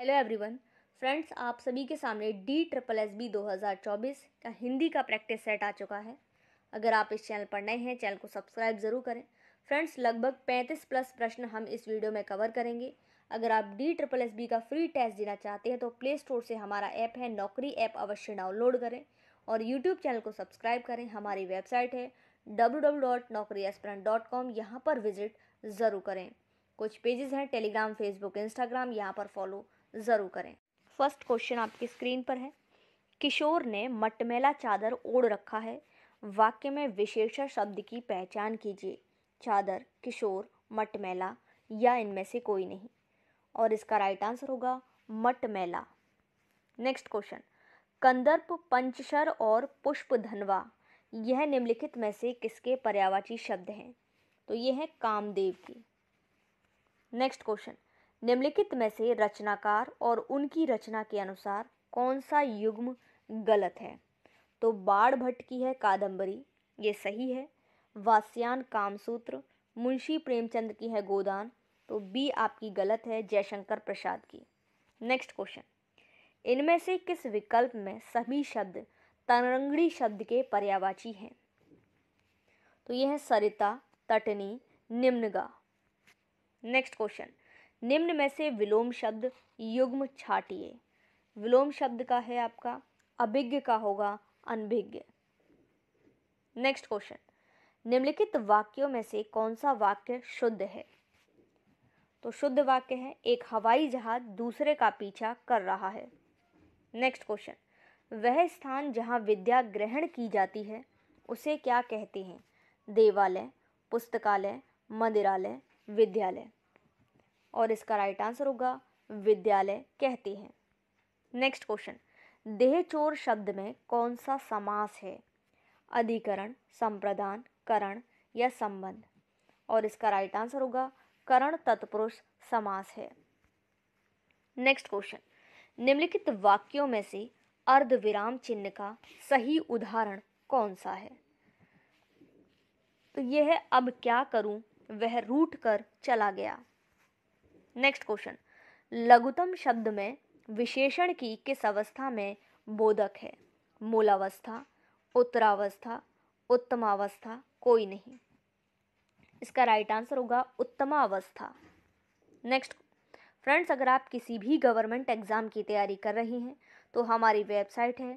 hello everyone friends आप सभी के सामने डी ट्रिपल एस बी दो का हिंदी का प्रैक्टिस सेट आ चुका है अगर आप इस चैनल पर नए हैं चैनल को सब्सक्राइब ज़रूर करें फ्रेंड्स लगभग 35 प्लस प्रश्न हम इस वीडियो में कवर करेंगे अगर आप डी ट्रिपल एस बी का फ्री टेस्ट देना चाहते हैं तो प्ले स्टोर से हमारा ऐप है नौकरी ऐप अवश्य डाउनलोड करें और यूट्यूब चैनल को सब्सक्राइब करें हमारी वेबसाइट है W W dot Naukri aspirant dot com यहाँ पर विजिट ज़रूर करें कुछ पेजेस हैं टेलीग्राम फेसबुक इंस्टाग्राम यहाँ पर फॉलो ज़रूर करें फर्स्ट क्वेश्चन आपकी स्क्रीन पर है किशोर ने मटमेला चादर ओढ़ रखा है वाक्य में विशेषण शब्द की पहचान कीजिए चादर किशोर मटमेला या इनमें से कोई नहीं और इसका राइट आंसर होगा मटमेला नेक्स्ट क्वेश्चन कंदर्प पंचशर और पुष्प धनवा यह निम्नलिखित में से किसके पर्यावाची शब्द हैं तो ये हैं कामदेव की नेक्स्ट क्वेश्चन निम्नलिखित में से रचनाकार और उनकी रचना के अनुसार कौन सा युग्म गलत है तो बाढ़ भट्ट की है कादम्बरी ये सही है वास्यान कामसूत्र मुंशी प्रेमचंद की है गोदान तो बी आपकी गलत है जयशंकर प्रसाद की नेक्स्ट क्वेश्चन इनमें से किस विकल्प में सभी शब्द तरंगड़ी शब्द के पर्यावाची हैं तो यह है सरिता तटनी निम्नगा नेक्स्ट क्वेश्चन निम्न में से विलोम शब्द युग्म छाटिए विलोम शब्द का है आपका अभिज्ञ का होगा अनभिज्ञ नेक्स्ट क्वेश्चन निम्नलिखित वाक्यों में से कौन सा वाक्य शुद्ध है तो शुद्ध वाक्य है एक हवाई जहाज दूसरे का पीछा कर रहा है नेक्स्ट क्वेश्चन वह स्थान जहाँ विद्या ग्रहण की जाती है उसे क्या कहते हैं देवालय पुस्तकालय मंदिरालय विद्यालय और इसका राइट आंसर होगा विद्यालय कहते हैं नेक्स्ट क्वेश्चन देह चोर शब्द में कौन सा समास है अधिकरण संप्रदान करण या संबंध और इसका राइट आंसर होगा करण तत्पुरुष समास है नेक्स्ट क्वेश्चन निम्नलिखित वाक्यों में से अर्धविराम चिन्ह का सही उदाहरण कौन सा है तो यह है अब क्या करूं वह रूट कर चला गया नेक्स्ट क्वेश्चन लघुतम शब्द में विशेषण की किस अवस्था में बोधक है मूलावस्था उत्तरावस्था उत्तमावस्था कोई नहीं इसका राइट आंसर होगा उत्तमावस्था नेक्स्ट फ्रेंड्स अगर आप किसी भी गवर्नमेंट एग्ज़ाम की तैयारी कर रही हैं तो हमारी वेबसाइट है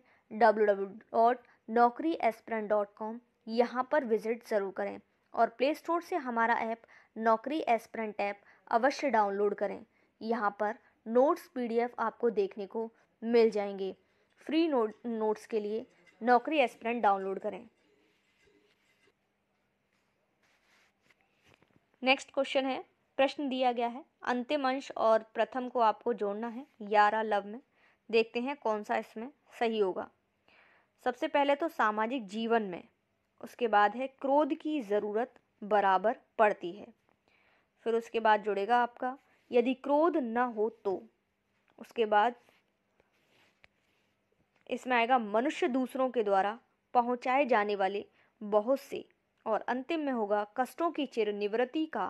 W W dot Naukri aspirant dot com यहाँ पर विज़िट ज़रूर करें और प्ले स्टोर से हमारा ऐप नौकरी एस्परेंट ऐप अवश्य डाउनलोड करें यहाँ पर नोट्स पीडीएफ आपको देखने को मिल जाएंगे फ्री नोट नोट्स के लिए नौकरी एस्परेंट डाउनलोड करें नेक्स्ट क्वेश्चन है प्रश्न दिया गया है अंतिम अंश और प्रथम को आपको जोड़ना है यारा लव में देखते हैं कौन सा इसमें सही होगा सबसे पहले तो सामाजिक जीवन में उसके बाद है क्रोध की ज़रूरत बराबर पड़ती है फिर उसके बाद जुड़ेगा आपका यदि क्रोध न हो तो उसके बाद इसमें आएगा मनुष्य दूसरों के द्वारा पहुंचाए जाने वाले बहुत से और अंतिम में होगा कष्टों की चिर निवृत्ति का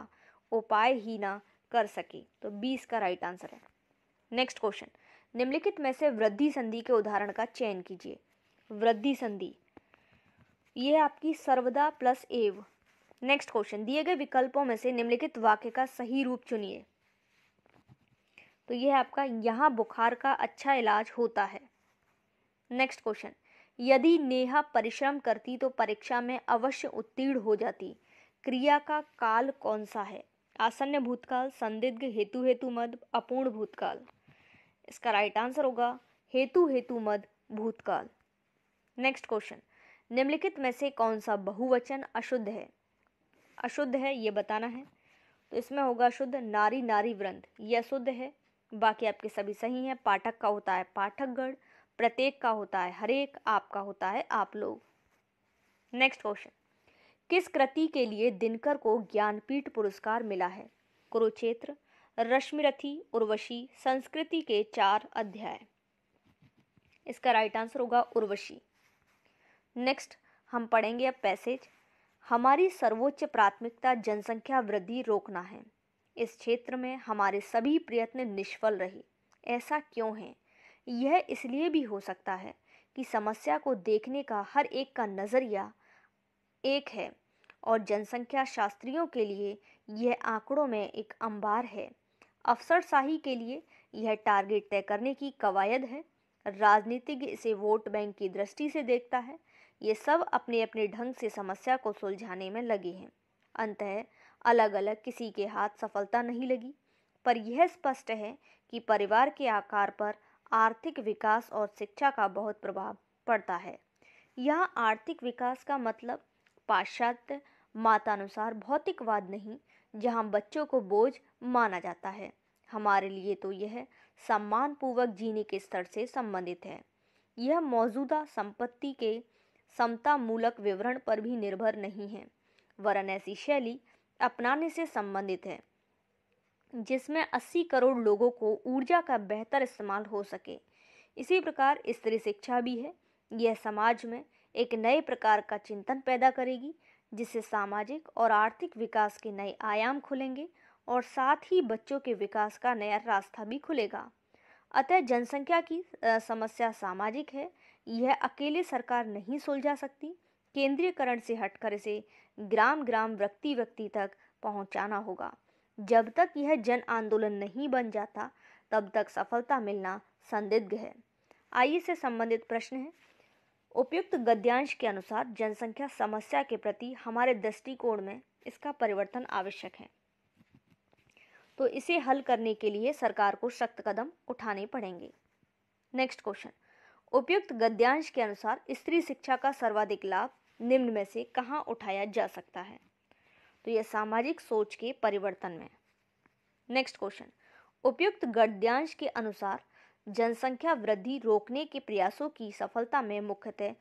उपाय ही ना कर सके तो बीस का राइट आंसर है नेक्स्ट क्वेश्चन निम्नलिखित में से वृद्धि संधि के उदाहरण का चयन कीजिए वृद्धि संधि यह आपकी सर्वदा प्लस एव नेक्स्ट क्वेश्चन दिए गए विकल्पों में से निम्नलिखित वाक्य का सही रूप चुनिए तो यह आपका यहाँ बुखार का अच्छा इलाज होता है नेक्स्ट क्वेश्चन यदि नेहा परिश्रम करती तो परीक्षा में अवश्य उत्तीर्ण हो जाती क्रिया का काल कौन सा है आसन्न भूतकाल संदिग्ध हेतु हेतु मद अपूर्ण भूतकाल इसका राइट आंसर होगा हेतु हेतु मद भूतकाल नेक्स्ट क्वेश्चन निम्नलिखित में से कौन सा बहुवचन अशुद्ध है अशुद्ध है ये बताना है तो इसमें होगा शुद्ध नारी नारी व्रंथ ये अशुद्ध है बाकी आपके सभी सही हैं पाठक का होता है पाठकगढ़ प्रत्येक का होता है हरेक आपका होता है आप लोग नेक्स्ट क्वेश्चन किस कृति के लिए दिनकर को ज्ञानपीठ पुरस्कार मिला है कुरुक्षेत्र रश्मिरथी उर्वशी संस्कृति के चार अध्याय इसका राइट आंसर होगा उर्वशी नेक्स्ट हम पढ़ेंगे अब पैसेज हमारी सर्वोच्च प्राथमिकता जनसंख्या वृद्धि रोकना है इस क्षेत्र में हमारे सभी प्रयत्न निष्फल रहे ऐसा क्यों है यह इसलिए भी हो सकता है कि समस्या को देखने का हर एक का नज़रिया एक है और जनसंख्या शास्त्रियों के लिए यह आंकड़ों में एक अंबार है अफसरशाही के लिए यह टारगेट तय करने की कवायद है राजनीतिज्ञ इसे वोट बैंक की दृष्टि से देखता है ये सब अपने अपने ढंग से समस्या को सुलझाने में लगे हैं अंततः अलग अलग किसी के हाथ सफलता नहीं लगी पर यह स्पष्ट है कि परिवार के आकार पर आर्थिक विकास और शिक्षा का बहुत प्रभाव पड़ता है यह आर्थिक विकास का मतलब पाश्चात्य मातानुसार भौतिकवाद नहीं जहाँ बच्चों को बोझ माना जाता है हमारे लिए तो यह सम्मानपूर्वक जीने के स्तर से संबंधित है यह मौजूदा संपत्ति के समता मूलक विवरण पर भी निर्भर नहीं है वरन ऐसी शैली अपनाने से संबंधित है जिसमें 80 करोड़ लोगों को ऊर्जा का बेहतर इस्तेमाल हो सके इसी प्रकार स्त्री शिक्षा भी है यह समाज में एक नए प्रकार का चिंतन पैदा करेगी जिससे सामाजिक और आर्थिक विकास के नए आयाम खुलेंगे और साथ ही बच्चों के विकास का नया रास्ता भी खुलेगा अतः जनसंख्या की समस्या सामाजिक है यह अकेले सरकार नहीं सुलझा सकती केंद्रीयकरण से हटकर इसे ग्राम ग्राम व्यक्ति व्यक्ति तक पहुंचाना होगा जब तक यह जन आंदोलन नहीं बन जाता तब तक सफलता मिलना संदिग्ध है आइए से संबंधित प्रश्न है उपयुक्त गद्यांश के अनुसार जनसंख्या समस्या के प्रति हमारे दृष्टिकोण में इसका परिवर्तन आवश्यक है तो इसे हल करने के लिए सरकार को सख्त कदम उठाने पड़ेंगे नेक्स्ट क्वेश्चन उपयुक्त गद्यांश के अनुसार स्त्री शिक्षा का सर्वाधिक लाभ निम्न में से कहाँ उठाया जा सकता है तो यह सामाजिक सोच के परिवर्तन में नेक्स्ट क्वेश्चन उपयुक्त गद्यांश के अनुसार जनसंख्या वृद्धि रोकने के प्रयासों की सफलता में मुख्यतः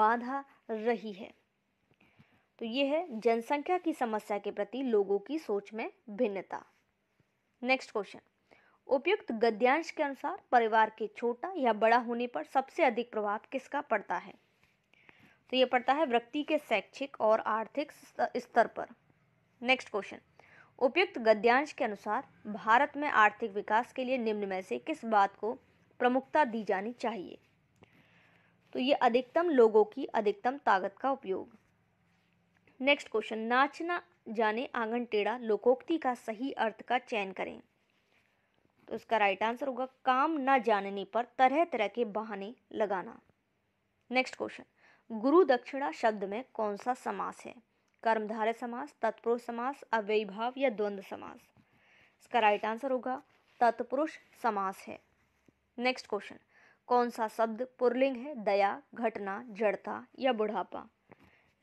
बाधा रही है तो यह है जनसंख्या की समस्या के प्रति लोगों की सोच में भिन्नता नेक्स्ट क्वेश्चन उपयुक्त गद्यांश के अनुसार परिवार के छोटा या बड़ा होने पर सबसे अधिक प्रभाव किसका पड़ता है तो यह पड़ता है व्यक्ति के शैक्षिक और आर्थिक स्तर पर नेक्स्ट क्वेश्चन उपयुक्त गद्यांश के अनुसार भारत में आर्थिक विकास के लिए निम्न में से किस बात को प्रमुखता दी जानी चाहिए तो ये अधिकतम लोगों की अधिकतम ताकत का उपयोग नेक्स्ट क्वेश्चन नाचना जाने आंगन टेढ़ा लोकोक्ति का सही अर्थ का चयन करें तो इसका राइट आंसर होगा काम न जानने पर तरह तरह के बहाने लगाना नेक्स्ट क्वेश्चन गुरु दक्षिणा शब्द में कौन सा समास है कर्मधारय समास तत्पुरुष समास अव्ययी भाव या द्वंद्व समास इसका राइट आंसर होगा तत्पुरुष समास है नेक्स्ट क्वेश्चन कौन सा शब्द पुरलिंग है दया घटना जड़ता या बुढ़ापा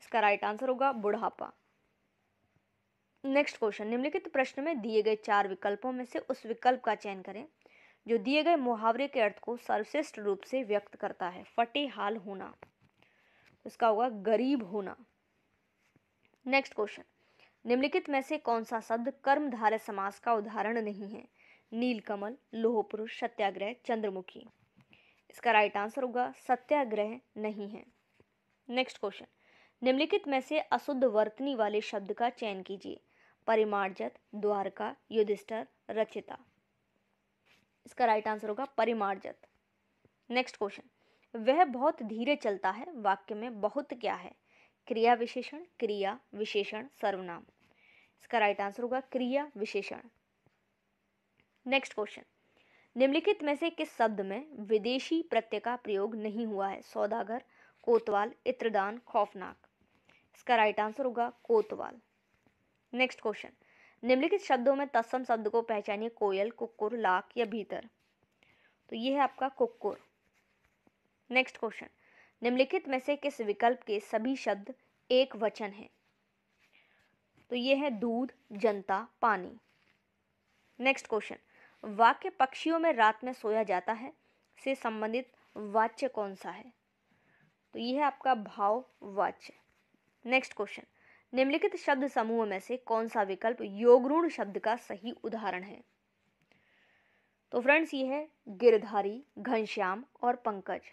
इसका राइट आंसर होगा बुढ़ापा नेक्स्ट क्वेश्चन निम्नलिखित प्रश्न में दिए गए चार विकल्पों में से उस विकल्प का चयन करें जो दिए गए मुहावरे के अर्थ को सर्वश्रेष्ठ रूप से व्यक्त करता है फटे हाल होना इसका होगा गरीब होना नेक्स्ट क्वेश्चन निम्नलिखित में से कौन सा शब्द कर्मधारय समास का उदाहरण नहीं है नीलकमल लोह पुरुष सत्याग्रह चंद्रमुखी इसका राइट आंसर होगा सत्याग्रह नहीं है नेक्स्ट क्वेश्चन निम्नलिखित में से अशुद्ध वर्तनी वाले शब्द का चयन कीजिए परिमार्जत द्वारका युधिष्ठर रचिता इसका राइट आंसर होगा परिमार्जत नेक्स्ट क्वेश्चन वह बहुत धीरे चलता है वाक्य में बहुत क्या है क्रिया विशेषण क्रिया विशेषण सर्वनाम इसका राइट आंसर होगा क्रिया विशेषण नेक्स्ट क्वेश्चन निम्नलिखित में से किस शब्द में विदेशी प्रत्यय का प्रयोग नहीं हुआ है सौदागर कोतवाल इत्रदान खौफनाक इसका राइट आंसर होगा कोतवाल नेक्स्ट क्वेश्चन निम्नलिखित शब्दों में तत्सम शब्द को पहचानिए कोयल कुकुर लाख या भीतर तो ये है आपका कुकुर नेक्स्ट क्वेश्चन निम्नलिखित में से किस विकल्प के सभी शब्द एक वचन है तो ये है दूध जनता पानी नेक्स्ट क्वेश्चन वाक्य पक्षियों में रात में सोया जाता है से संबंधित वाच्य कौन सा है तो ये है आपका भाव वाच्य नेक्स्ट क्वेश्चन निम्नलिखित शब्द समूह में से कौन सा विकल्प योगरूण शब्द का सही उदाहरण है तो फ्रेंड्स ये है गिरधारी घनश्याम और पंकज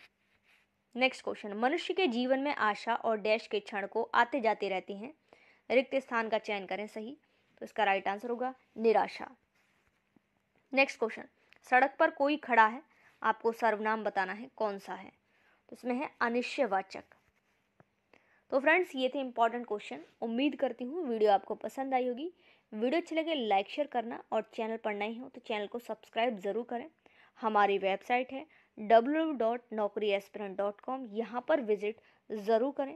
नेक्स्ट क्वेश्चन मनुष्य के जीवन में आशा और डैश के क्षण को आते जाते रहते हैं रिक्त स्थान का चयन करें सही तो इसका राइट आंसर होगा निराशा नेक्स्ट क्वेश्चन सड़क पर कोई खड़ा है आपको सर्वनाम बताना है कौन सा है तो इसमें है अनिश्चयवाचक तो फ्रेंड्स ये थे इंपॉर्टेंट क्वेश्चन उम्मीद करती हूँ वीडियो आपको पसंद आई होगी वीडियो अच्छी लगे लाइक शेयर करना और चैनल पर ही हो तो चैनल को सब्सक्राइब ज़रूर करें हमारी वेबसाइट है W dot Naukri aspirant dot com यहाँ पर विज़िट ज़रूर करें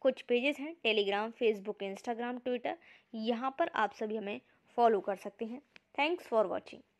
कुछ पेजेस हैं टेलीग्राम फेसबुक इंस्टाग्राम ट्विटर यहाँ पर आप सभी हमें फॉलो कर सकते हैं थैंक्स फॉर वॉचिंग